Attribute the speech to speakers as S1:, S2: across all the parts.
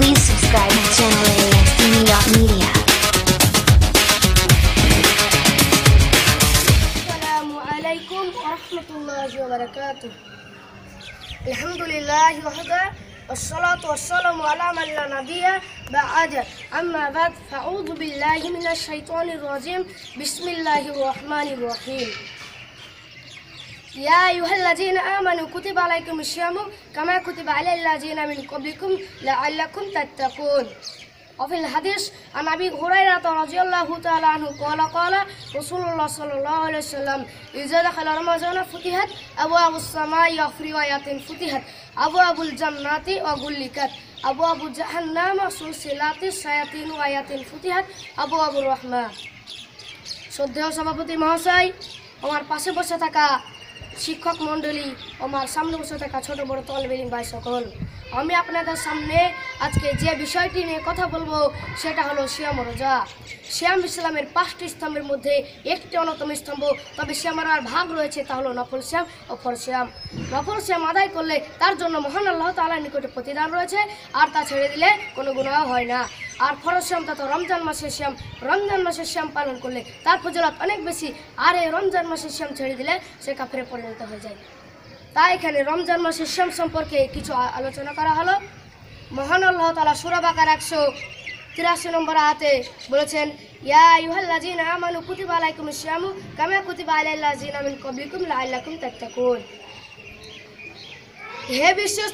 S1: Please subscribe to Generally Media. السلام عليكم ورحمة الله وبركاته الحمد لله وحده والصلاة والسلام على من لا نبي بعده. أما بعد فأعوذ بالله من الشيطان الرجيم بسم الله الرحمن الرحيم يا أيها الذين آمنوا كتب عليكم الشام كما كتب على الذين من قبلكم لعلكم تتقون وفي الحديث عن أبي هريرة رضي الله تعالى عنه قال قال رسول الله صلى الله عليه وسلم إذا دخل رمضان فتحت أبواب السماء وفي رواية فتحت أبواب الجنة وغلقت أبواب جهنم سلسلات الشياطين وآيات فتحت أبواب الرحمة শ্রদ্ধেয় সভাপতি মহাশয় আমার পাশে বসে থাকা শিক্ষক মন্ডলী আমার সামনে বসে থাকা ছোট বড় তলবেলিম ভাই সকল আমি আপনাদের সামনে আজকে যে বিষয়টি নিয়ে কথা বলবো সেটা হলো শ্যাম রোজা শ্যাম ইসলামের পাঁচটি স্তম্ভের মধ্যে একটি অন্যতম স্তম্ভ তবে শ্যামের আর ভাগ রয়েছে তা হলো নফল শ্যাম ও শ্যাম নফল শ্যাম আদায় করলে তার জন্য মহান আল্লাহ তালার নিকটে প্রতিদান রয়েছে আর তা ছেড়ে দিলে কোনো গুণাও হয় না আর ফরজ শ্যাম তো রমজান মাসে শ্যাম রমজান মাসে শ্যাম পালন করলে তার ফজলাত অনেক বেশি আর এই রমজান মাসে শ্যাম ছেড়ে দিলে সে কাপড়ে পরিণত হয়ে যায় তাই এখানে রমজান মাসে শ্যাম সম্পর্কে কিছু আলোচনা করা হলো মহান আল্লাহ তালা সুরাবাকার একশো তিরাশি নম্বর হাতে বলেছেন ইয়া ইউহাল্লাজিন আমানু কুতিবা আলাইকুম শ্যামু কামা কুতিবা জিন আমিন কবলিকুম লাইল্লাকুম তাত্তাকুন হে বিশ্বাস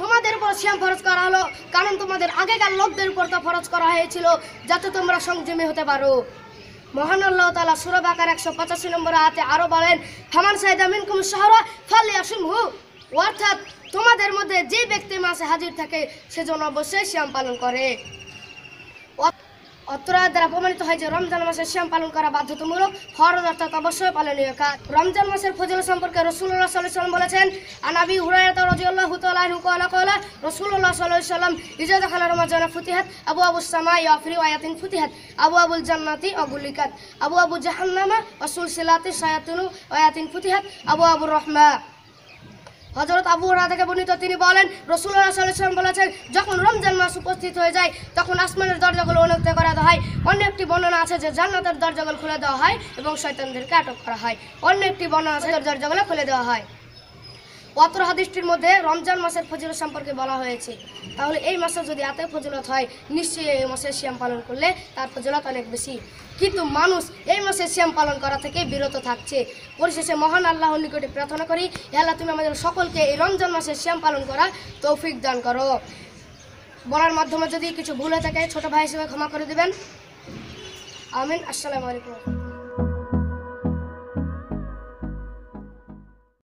S1: তোমাদের উপর শ্যাম ফরজ করা হলো কারণ তোমাদের আগেকার লোকদের উপর তা ফরজ করা হয়েছিল যাতে তোমরা সংযমী হতে পারো মহান আল্লাহ তালা সুরবাকার একশো পঁচাশি নম্বর হাতে আরও বলেন হামান সাহেদা মিনকুম শহরা ফালে আসুম হু অর্থাৎ তোমাদের মধ্যে যে ব্যক্তি মাসে হাজির থাকে সেজন্য অবশ্যই শ্যাম পালন করে অতরা দ্বারা প্রমাণিত হয় যে রমজান মাসের শ্যাম পালন করা বাধ্যতামূলক ফরজ অর্থাৎ অবশ্যই পালনীয় কাজ রমজান মাসের ফজল সম্পর্কে রসুল্লাহ সাল্লাম বলেছেন আনাবি হুরায়ত রাজিউল্লাহ হুতলা হুকালা কয়লা রসুল্লাহ সাল্লাহ সাল্লাম ইজাদ খালা রমাজানা ফুতিহাত আবু আবু সামা ইয়াফরি ওয়ায়াতিন ফুতিহাত আবু আবুল জান্নাতি অগুলিকাত আবু আবু জাহান্নামা অসুল সিলাতি সায়াতুল ওয়ায়াতিন ফুতিহাত আবু আবুর রহমা হজরত আবু হরা থেকে বর্ণিত তিনি বলেন রসুল্লাহ সাল্লাম বলেছেন যখন রমজান মাস উপস্থিত হয়ে যায় তখন আসমানের দরজাগুলো অনুক্ত করা হয় অন্য একটি বর্ণনা আছে যে জান্নাতের দরজাগুলো খুলে দেওয়া হয় এবং শৈতানদেরকে আটক করা হয় অন্য একটি বর্ণনা আছে দরজাগুলো খুলে দেওয়া হয় অত্র হাদিসটির মধ্যে রমজান মাসের ফজিলত সম্পর্কে বলা হয়েছে তাহলে এই মাসে যদি এত ফজিলত হয় নিশ্চয়ই এই মাসে শ্যাম পালন করলে তার ফজিলত অনেক বেশি কিন্তু মানুষ এই মাসে শ্যাম পালন করা থেকে বিরত থাকছে পরিশেষে মহান আল্লাহর নিকটে প্রার্থনা করি আল্লাহ তুমি আমাদের সকলকে এই রমজান মাসে শ্যাম পালন করা তৌফিক দান করো বলার মাধ্যমে যদি কিছু ভুল হয়ে থাকে ছোটো ভাই হিসেবে ক্ষমা করে দেবেন আমিন আসসালামু আলাইকুম